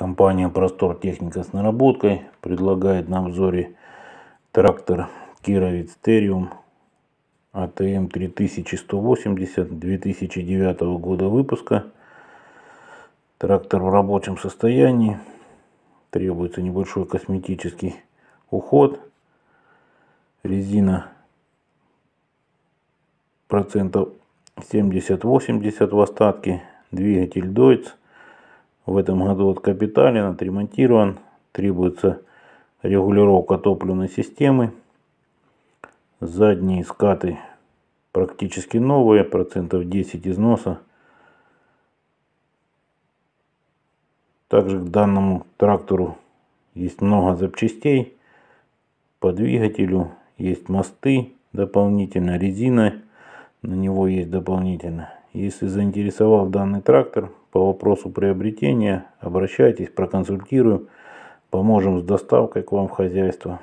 Компания «Простор техника с наработкой» предлагает на обзоре трактор Кировец Стериум АТМ 3180 2009 года выпуска. Трактор в рабочем состоянии. Требуется небольшой косметический уход. Резина процентов 70-80 в остатке. Двигатель Дойц в этом году от откапитален, отремонтирован. Требуется регулировка топливной системы. Задние скаты практически новые, процентов 10 износа. Также к данному трактору есть много запчастей. По двигателю есть мосты дополнительно, резина на него есть дополнительно. Если заинтересовал данный трактор, по вопросу приобретения обращайтесь, проконсультирую, поможем с доставкой к вам в хозяйство.